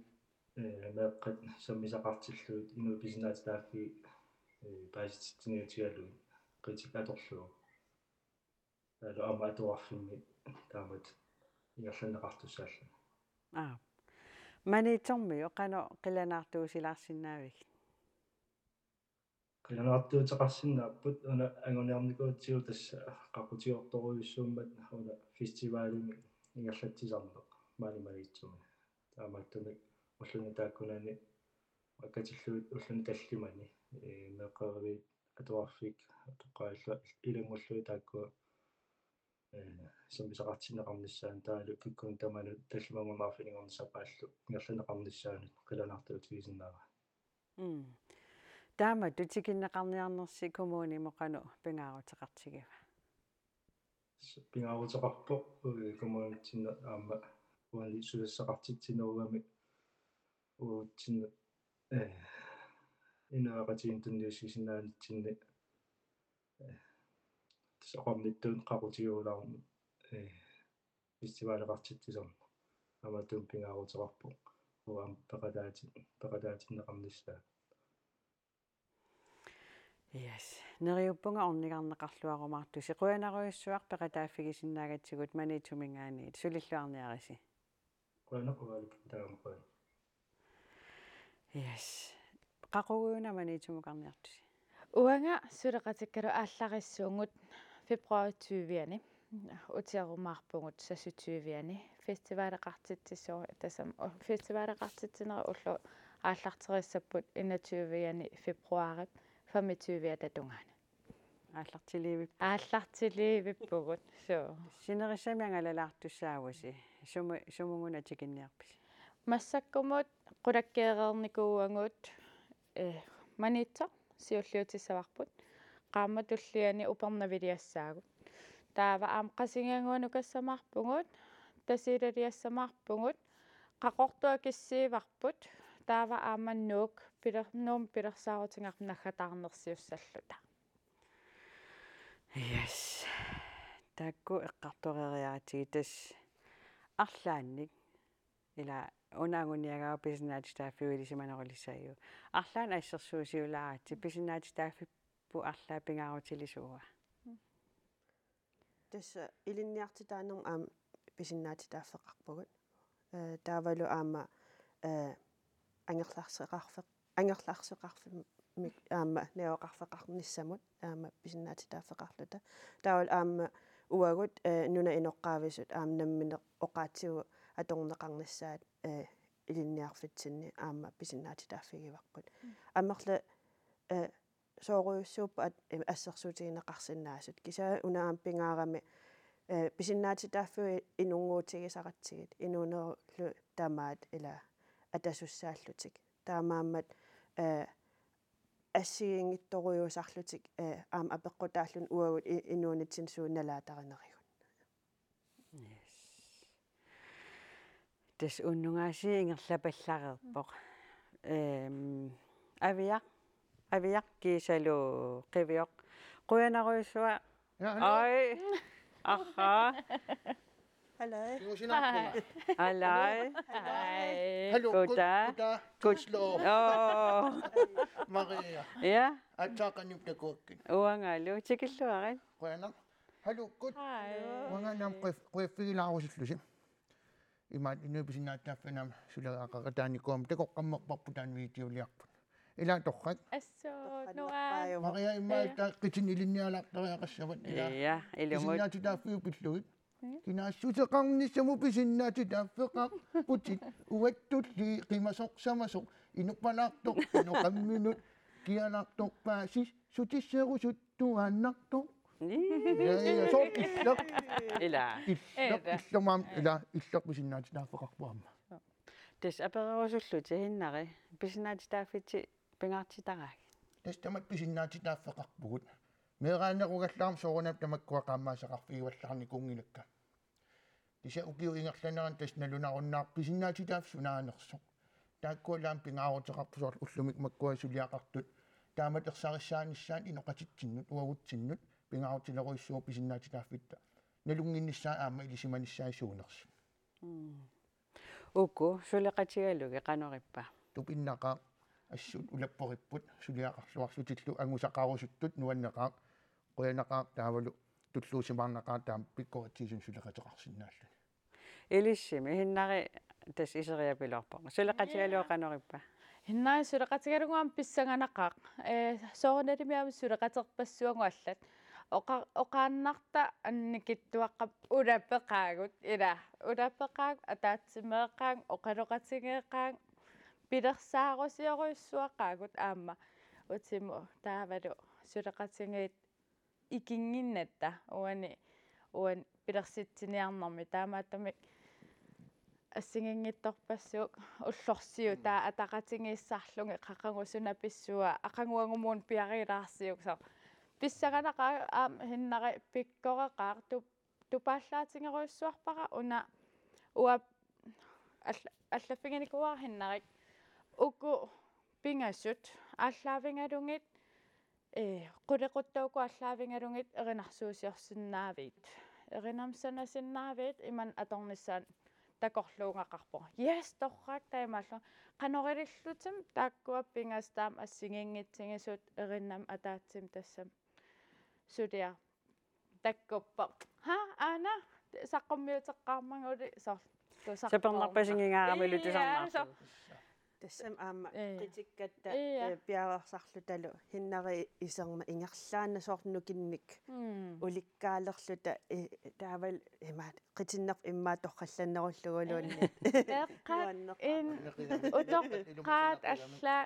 меэккат саммисақартиллуут инуи писинаатааффи пааситсиниутигалуи қитикаторлугу алу амаатуарфимми таамат иерланеқартуссаалла аа манитсэрми оқано қиланаартуусилаарсинаавик қиланаартуутеқарсинааппут уна агониарникуутсиу тасса қақутиорторуйуссууммат уна фестиваалими ингерлатсисарнеқ маани маритсуми таамааттуми уллуни тааккунаани аккатиллуит уллуни таллимани э меқарвит атуарфик тоққаалла илангуллуи таакку э сумбисақартинеқарниссаан таалу пиккун таману таллимамунаарфинингорнсапааллу ингерланеқарниссаанут қиланаартуут фисиннаава м таама тутикиннеқарниарнерси коммуни моқану пингаарутеқартигава пингаарутеқарпо коммунитсинна аама уали сулассақартитсинеругами уутсинна э инаақатигин тунниуссисинаанитсинни тсақарниттуун қарутигуулаарми э фестивалеқартитсисорна аама э, тун пингаарутеқарпо уаам пеқалаати пеқалаатиннеқарнissaа Yes. Neriuppunga ornigarneqarluarumaartu siquanaruissuaq peqataaffigisinnaagatsugut manitumingaaniit sulilluarniarisi. Quanaqugalikitaamaqa. Yes. Qaquguuna manitumuqarniartusi. Uanga suleqatikkalu aallarisuungut februar 20-ani. utiarumaarpungut sasutuiviani festivaaleqartitsissuur tasam festivaaleqartitsinera ullu aallarterissapput inatuiviani februarip 25 ататунгаана ааллартилиивип ааллартилиивиппугут соо синерисамиан алалаартуссааваси сума сумунгуна тикинниарпис массаккумут qulakkeereernikууангут э манитса сиуллиутиссаварпут qaammatulliani uparnaviliassaagut таава аамqasingangуанукассамаарпугут тасилалиассамаарпугут qaqortuakиссииварпут таава ааманнуук пилер нуум пилерсаарутингар наггатаарнерсиуссаллута yes такку эққарторериаратиги тас арлаанник ила унаангуниагаа писинаати тааффиуили симанерулиссааю арлаан ассерсуусиулаарати писинаати тааффиппу арлаа пингаарутилисууа тас илинниарти таанерм аама писинаати тааффеқарпугут э таавалу аама э ангерлаарсеқарфеқ ангерлаарсеқарфим аама неоқарфеқарнissamут аама писинаатитаафеқарлута таавал аама уагут нуна иноққаависут аама наммине оқаатсигу аторнеқарнассаат э илинниарфитсинни аама писинаатитаафигиваққут аммерла э, э сооруйуссууппа ат э, ассерсуутигинеқарсинаасут кисаа унаам пингаарами э писинаатитааффуи инунгуутигисаратсигит инунерлу тамаат илаа атасуссааллутик таамааммат э ассигингитторуйусарлутик э аам апеккутааллун уагут инуунитсин суунналаатаринеригун yes тас уннугаасиингерлапалларерпо эм авиа авиа кисалу кивиоқ қуянеруйссуа ай аха Hello. Hello. Hello. Goda. Ah? Ah? Kuslo. Oh. Maria. Ja. Ataka ni ptakokin. Uanga oh, lo oh, chikillo agan. Kuana. Hello good. Uanga nam qefi la usillusim. Imat inupisinaattaaffanam sulaqaqataani koom takoqqammerparputaan viitiuliarput. ila torrat asso noa maria imma ta qitin ilinnialaartariaqassavat ila iya ilumut sinnaatu taafiu pilluit кинаассусеқарнissamu писиннаати тааффеқар путит уаттулли қимасоқсамасоқ инуппалаартоқ ноқамминут киалаартоқпаасис сутиссеерусуттуааннартоқ яа э, э, соо иллақ ила иллақ иллумаам ила иллақ писиннаати тааффеқарпуамма тас аперерусуллу тигиннари писиннаати тааффити пингартитарааг тас тамат писиннаати тааффеқарпугут меэраанеругаллаарм соорунап тамаккуақаммаасеқарфиуаллаарни кунгилакка тисаукиу ингерланеран тас налунаруннаарписиннаатитаав сунаанерсо тааккуалаам пингаарутеқарпусуар уллумик маккуасулиақартут тааматерсариссааниссаан иноқатитсиннут уагутсиннут пингаарутилеруиссуу писиннаатитааффитта налунгинниссаа аама илисиманиссаасуунерсу уку сулеқатигалуги қанориппа тупиннақаа ассут улаппориппут сулиақарлуарсутиллу ангусақарусуттут нуаннеқаа қоянақаа таавалу туллуусимаарнакаатаа пиккоатсиисун сулеқатеқарсинааллу элиссими хиннари тас исериапилуарпаа сулеқатигалуоқанориппа хиннари сулеқатигалугаан писсаганақақ э, э соорнелимиам сулеқатерпассуагуаллат оқа оқааннарта анникиттуаққап улаппеқаагут ила улаппеқааг атаатсимеқаан оқалоқатигеқаан пилерсаарусиоруйссуақаагут аама утсимо таавалу сулеқатингиит икингиннатта уани уан пилерситсиниарнарми таамааттами ассигингитторпассук уллорсиу таа атакатингиссарлунги каккагусуна писсуа акангуангумуун пиарилаарсиук саа писсаганакаа аам хиннари пиккорекаар туп тупааллаатингеруйссуарпара уна уа аллафигиникуар хиннарик уку пингассут ааллаавингалунгит э кулегуттауку аллаавингалугит эринарсуусиорсинаавит эринамсанасиннаавит иман аторнissaан такорлуунгақарпо яс торрак таимааллу канорилиллутим тааккуаппингас таам ассигингитсигисут эриннам атаатсим тассам сулиа таккуппа ха ана саққуммиутеққармангули сор сапернарпасингингаарамилу тусарнаа тассам аама э, қитиккатта пиаваарсарлу э, э, талу хиннари исерма ингерлаана соорнукинник уликкаалерлута таавал имаат қитиннер иммаа тоққалланнеруллугулуунни эққаат ин утоққаат аллаа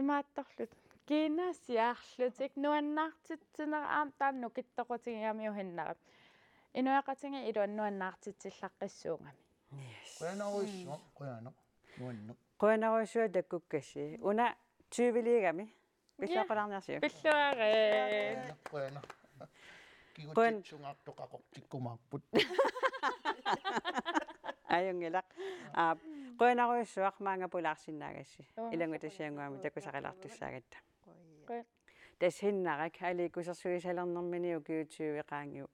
имааттарлут кинасиарлутик нуаннаартитсинер аам таанну киттоқутигиами ухиннарап инуяқатинги илуаннуаннаартитсиллаққиссуунгами yes куянаруиссо куяно нуанно quanarusua takkukkassi una tyyviliigami пиллоқулаарниарсиу пиллуаре quana кигутсунгаартоқақортиккумаарпут аюнгилақ аа quanaruissuaq маангапулаарсиннаагасси илангутассиангуами такусарилаартуссаагатта тас хиннарак аликусерсуисалернэрминиу киутсууи қаангиу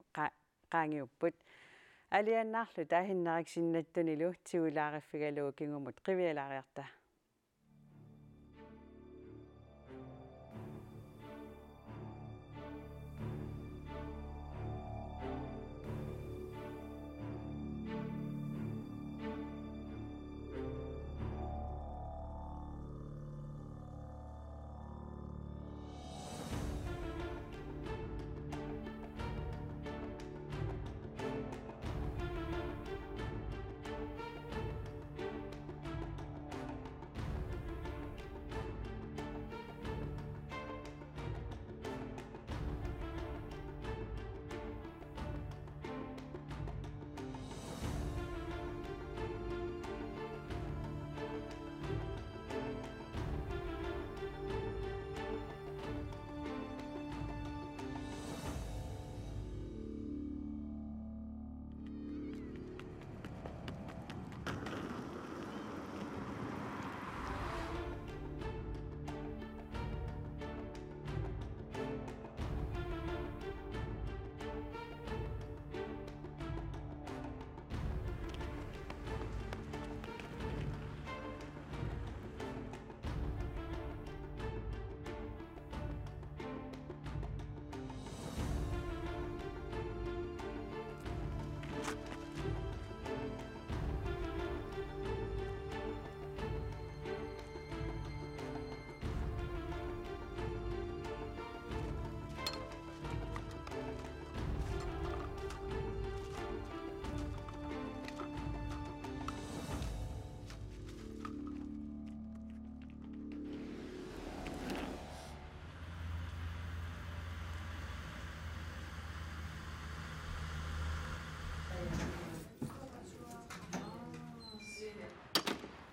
қаангиуппут алианнаарлу таахиннарик синнаттунилу тигулаариффигалуу кингумут қивиалаариарта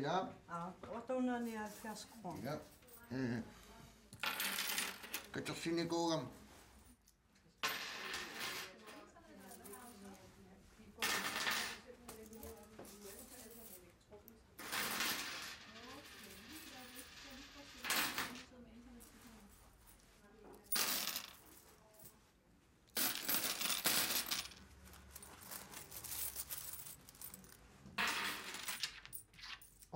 4. Ja, 879 kronor. Ja. Eh. 14 gram.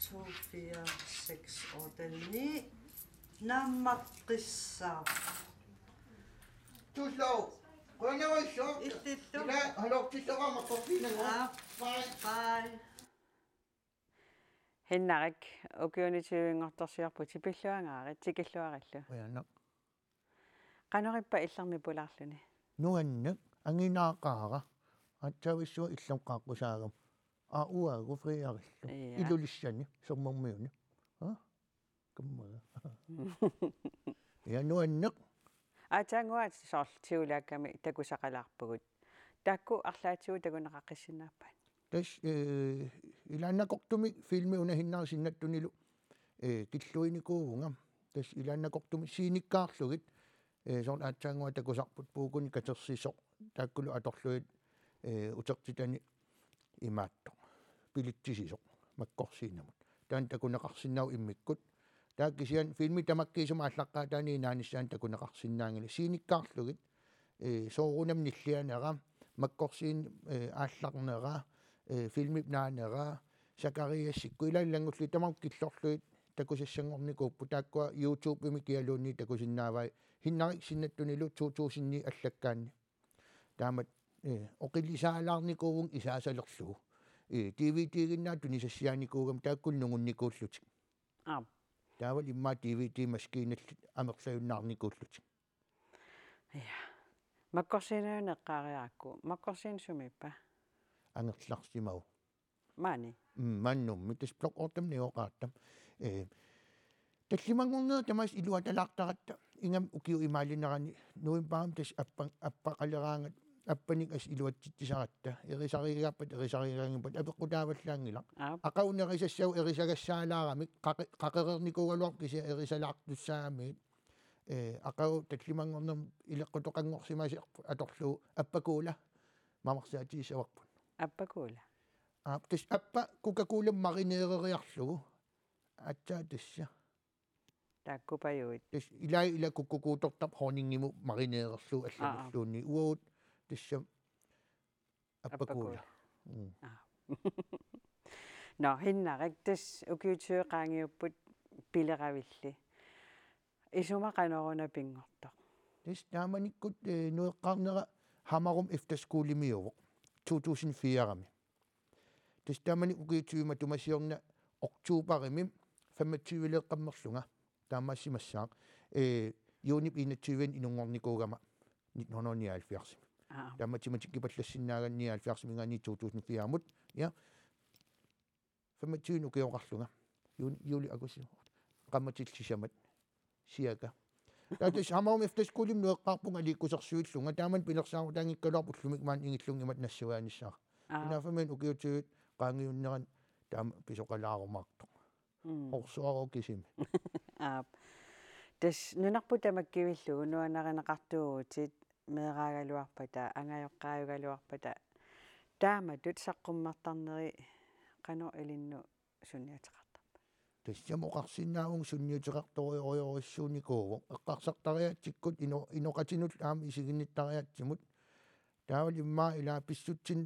to fire six ordenni nammaqqissaa tullo qoina oisso illillu ila halortisora maqorpinago bye bye hinnarik ukiunitiuingortorsiarpu tipilluangaarit tikilluarillu uyanna qanorippa illarmi pularluni nuannak anginaaqaara ar иллоққааққусаагам а уагу фриариллу илулиссани сормармиуни а каммага я нуаннеқ атангуат сорл тиулаакками такусақалаарпугут такку арлаатигу такунеқаққиссинаарпат тас э илааннақортуми филми унахиннарсиннаттунилу э киллуиникуувунга тас илааннақортуми синиккаарлугит э сорл атангуат такусарпут пуукуни катерсисо тааккулу аторлуит э утертитани имаатто пилитсисисоқ маккорсиинамут таан такунеқарсиннау иммиккут тааккисиан филми тамаккиисума аллаққаа таани нааниссаан такунеқарсиннаангила синиккаарлугит э соорунам ниллианера маккорсиин аалларнера э филмип наанера сакариассикку илааллангулли тамам киллорлуит такусассангорникууппу тааккуа YouTube ими киалуунни такусиннаавай хиннарик синнаттунилу 2000-ни аллаккаанни таамат э оқилисаалаарникуувун исаасалерлугу DVD-гиннаа э, тунисассиааникуугам тааккул нугунникууллутик аа таавал имма DVD маскииналлут амерсаюннаарникууллутик я маккорсинеунеққариаакку маккорсин сумиппа анерларсимау маани м маннум митис блок ортам неоқааттам э таллимангорнера тамаас илуаталаартаратта ингам укиу имаалинерани нуимпаам тас аппа аппақалераангат аппаник ас илуатситсисаратта эрисаригаппат эрисаригангиппат апеккутааваллаангилак акаунерисассау эрисагассаалаарамик какерерникугалуар кися эрисалаартуссаамиит э акау таллимангорнерм илеққутоқангорсимасиарпу аторлуу аппакуула мамарсаатиисаварпут аппакуула аа тис аппа кукакуулам маринеерериарлугу атсаа тисса таккупаюит тис илай илакуккуутортап хонингиму маринеерлуу аллаллуунни уаут ദൃശ്യം അപ്പക്കൂല mm. Nå, hende er rigtig okay til at gange op på billeder af vilde. I så meget regner under bingot. Det er snart ikke godt, øh, når jeg gange hammer om efterskole med over 2004. Det er snart man ikke okay til, at du må sige, at oktober er 25 år gammel Der er masser af sang. Jeg er 21 i nogle år, 1979. тамматиматик кипаллассиннааганни алфиарсимигаани 2004-амут я фэмэтүүнү кеоқарлунга юли агусин qammatillisimat siaka таатис хамаум ифтэскулим нуэққарпунга ликкусерсуиллунга тааман пилерсаару таангиккалуарпуллумик маан ингиллунгимат нассуаанissаа инафамэн укиутигит qaangiunnеран таама писоқалаарумаарту орсуароо кисими аа тас нунарпу тамаккивиллу нуанаринеқартуутит меэраагалуарпата ангаёккааюгалуарпата тааматут саққуммартарнери қано илинну сунниатеқартарпа тассамоқарсинаагун сунниутеқарториориориссууникууво эққарсартариатсиккут ино иноқатинут аами исигинниттариатсимут таавалиммаа илаа писсутсин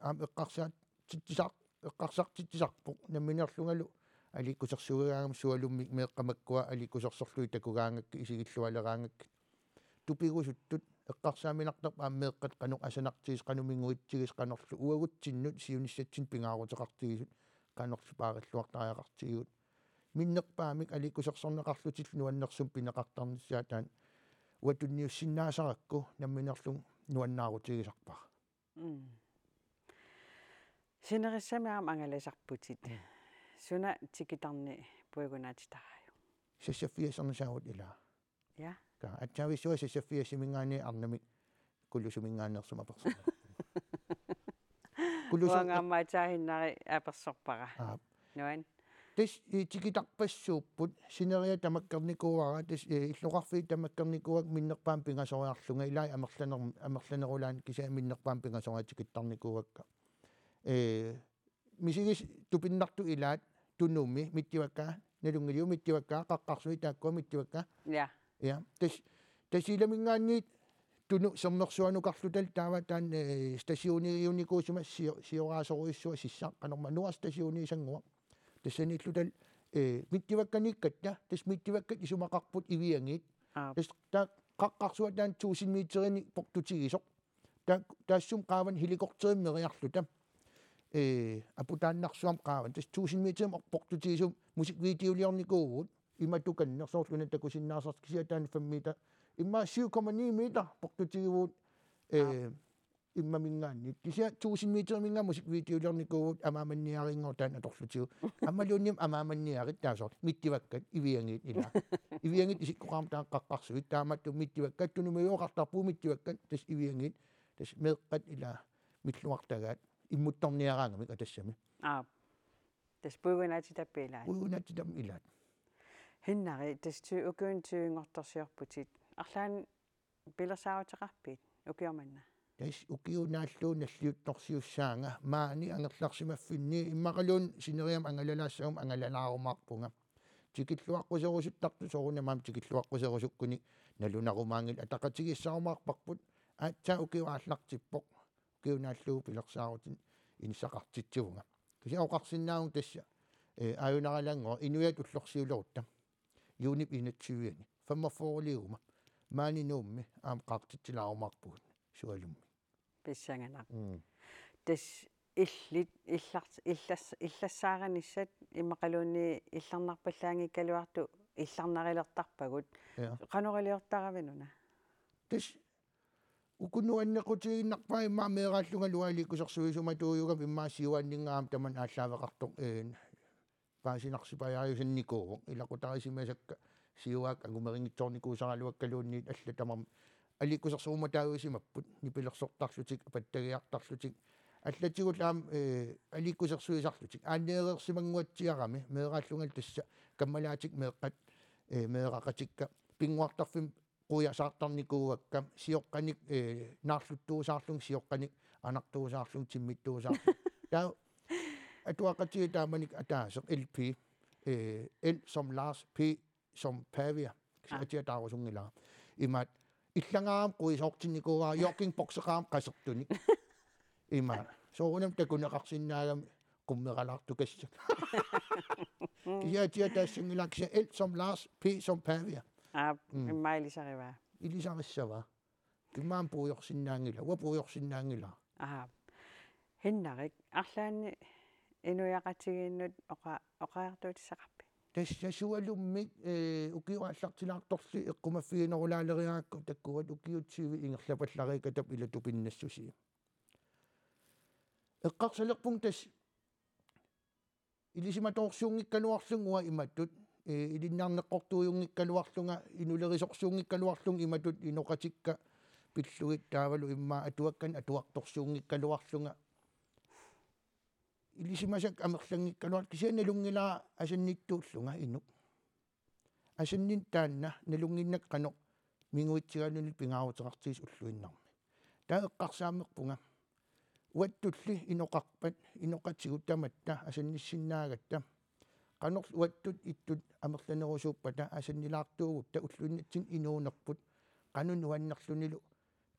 аами эққарсаат титтисар эққарсартиттисарпоқ намминерлунгалу аликкусерсугаагам суалуммик меэққамаккуа аликкусерсорлуи такугаангакки исигиллуалераангакки тупигусуттут эққарсааминартап ааммеэққат кану асанартигис канумингуитсигис канерлу уагутсиннут сиунissatsin пингаарутеқартигисут канерлу паариллуартариақартигиут миннерпаамик аликусерсорнеқарлутиллу нуаннерсум пинеқартарниссаа таан уатунниуссиннаасаракку намминерлу нуаннаарутигисарпар синериссамиам ангаласарпутит суна тикитарни пуигунаатитараю сассафиасернисаагут илаа я yeah тассакка атсависсуаси саффиасимингаани арнамик куллусумингаанерсума персума куллусуан аммаатаахиннари аперсорпара аа нуан тис итикитарпассууппут э, синериа тамаккерникууара тис э, иллоқарфи тамаккерникууак миннерпаам пингасориарлунга илаа амерланер амерланерулаан кисаа миннерпаам пингасориатикиттарникууакка э мисигис тупиннарту илаат тунумми миттивакка налунгилиу миттивакка қаққарсуи тааккуа миттивакка я ya tes tes ile mingani tunu somnor so anu karlu tal tawa tan eh, stasioni iuni ko sima si si ora so isu sissa anor stasioni sangwa tes ni tlu tal e mitti wakkani katta tes mitti wakkat isu makarput iwiangit tes ta qaqqar so tan 2000 meter ni poktuti iso ta ta sum qawan helikopter me riarlu ta e eh, aputan narsuam qawan tes 2000 meter ok poktuti iso musik video liorni ko иматуканнерсоорлуна такусиннаасарт кисиатаани фаммита имма 7,9 метр портутигивуут э иммамингаанни кися 1000 метр мингааму сиквитиулерникуут амааманниарингор таан аторлутигу аммалуунниим амааманниарит таасоор миттиваккат ивиангиит илаа ивиангиит исиккоқарм таан қаққарсуит тааматту миттиваккат тунумиоқартарпуу миттиваккат тас ивиангиит тас меққат илаа миллуартагаат иммутторниараангамик атассами аа тас пугунаати таппилаат пугунаати таппилаат hinnaari tassu ukuunsuingortorsiorputit арлаан пилерсаавутеқарпит укиорманна тас укиунаааллуу наллиутторсиуссаанга маани ангерларсимаффинни иммақалуун синериам ангалалаассагум ангалалаарумаарпунга тикиллуаққусерусуттарту сорунамаам тикиллуаққусерусуккуни налунарумаангил атақатигиссаарумаарпарпут аатсаа укиуааллартиппоқ укиунааллуу пилерсаарутин инсақартитсуунга кисаоқарсиннаагун тасса э аюнараланго инуят уллорсиулерутта юунip инатсивиани фаммафорулиума маанинуумми аам қартитилаарумарпуун суалумми писсанганаа тас иллит илларт иллас иллассаараниссат иммақалуунни илларнарпаллаангиккалуарту илларнарилертарпагут канорилиортаравинуна э. тас укуннуаннеқутигиннарпаа имаа меэраллунгалуаликкусерсуисума туюгам иммаа сиуааннингаам таман ааллаавеқартоқ ээн паасинарсипаяриусинникууво илакутарисимасакка сиуаак агумерингитсорникуусаралуаккалуунниит алла тамам аликкусерсууматаагуисимаппут нипилерсортарлутик паттагиартарлутик аллатигулаам э аликкусерсуисарлутик ааннеерерсимангуатсиарами меэраллунгал тасса каммалаатик меэккат э меэракатикка пингуартарфим куясаартарникууаккам сиоққаник э наарлуттуусаарлунг сиоққаник анартуусаарлунг тиммиттуусаарлунг таа at du har kati Dominik Ada som LP, øh, L som Lars, P som Pavia, kati Ada var sådan eller. I mat, illangaam kuisoktinikuwa jokin boksakaam kasortunik. I mat, så unam takunaqarsinnaagam kummeralaqtukassa. Kia tia tassingilaksia L som Lars, P som Pavia. Ah, imma ilisarivaa. Ilisarissavaa. Kimmaan puujorsinnaangila, wa puujorsinnaangila. Aha. Hinnarik, arlaani инуяqatigiinnut оqa оqaartuutisaqarpi тассасуалуммик э укиуааллартилаарторли иккумаффигинерулаалериаакку таккуат укиутсиви ингерлапалларика тап илатупиннассуси эққарсалерпун тас илисиматорсуунгиккалуарлунгуа иматтут э илиннаарнеққортуйунгиккалуарлунга инулерисорсуунгиккалуарлунг иматут иноқатикка пиллугит таавалу имма атуаккан атуарторсуунгиккалуарлунга Ili ilisimasak amerlangi kanuat kisya nalungila asin nito lunga inuk. Asin nita na nalungin na kanuk minguit siya nil pingaw traktis usluin nang. Dahil kaksamak po nga. Wat tutli inokakpat, inokat siguta matta asin nisinagat na. Kanuk wat tut itut amerlangi ko supata asin nilakto wata usluin na sin inunakput. Kanun huwan nakslunilu,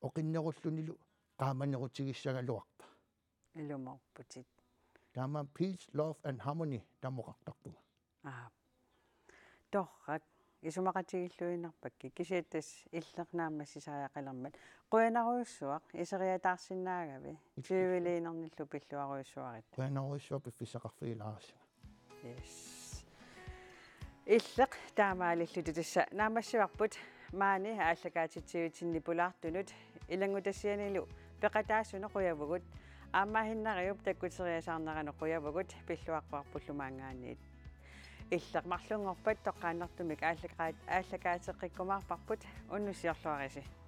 okin na kuslunilu, kaman na kutsigis siya nga luwak pa. putit. Tama peace, love and harmony тамоqartarpuga. Аа. Торрак исумақатигиллуинерпакки кисиаттас иллернаама сисариақалермат қуянаруйссуақ исериатаарсиннаагави тивилинерниллу пиллуаруйссуарит қуянаруйссуа пиффисақарфиилаарсима yes иллеқ таамаалиллуту тасса наамассиварпут маани ааллакаатитсивитинни пулаартунут илангутассианилу пеқатаасуне қуявгут аммаахиннариуп таккусериасаарнараноқуявагут пиллуаққарпуллумаангаанит иллеқмарлунгорпат тоққааннартумик ааллакаат ааллакаатеққиккумаарпарпут уннусиорлуариси